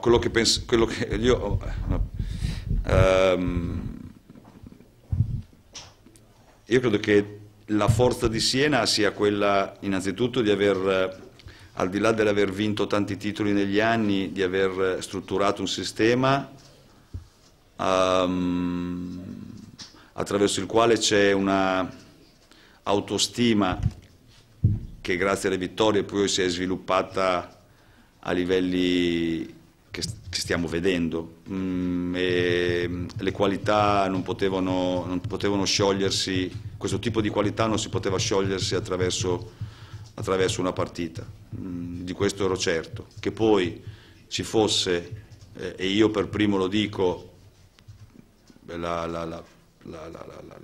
Quello che penso, quello che io... No. Um, io credo che la forza di Siena sia quella innanzitutto di aver, al di là dell'aver vinto tanti titoli negli anni, di aver strutturato un sistema um, attraverso il quale c'è una autostima che grazie alle vittorie poi si è sviluppata a livelli stiamo vedendo. Mm, mm, le qualità non potevano, non potevano, sciogliersi, questo tipo di qualità non si poteva sciogliersi attraverso, attraverso una partita, mm, di questo ero certo. Che poi ci fosse, eh, e io per primo lo dico, la, la, la,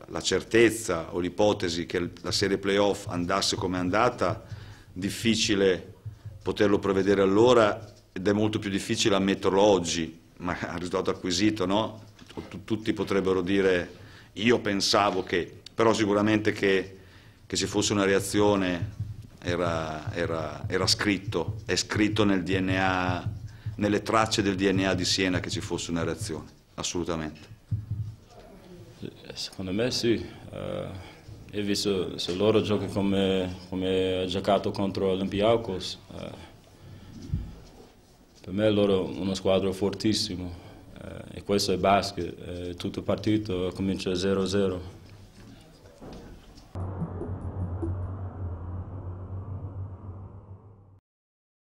la certezza o l'ipotesi che la serie playoff andasse come è andata, difficile poterlo prevedere allora ed è molto più difficile ammetterlo oggi, ma al risultato acquisito, no? Tutti potrebbero dire io pensavo che, però sicuramente che, che ci fosse una reazione era, era, era, scritto, è scritto nel DNA, nelle tracce del DNA di Siena che ci fosse una reazione, assolutamente. Secondo me sì, uh... E visto se loro giocano come, come ha giocato contro Olympiacos, eh, per me loro è una squadra fortissima eh, e questo è basket, eh, tutto partito comincia 0-0.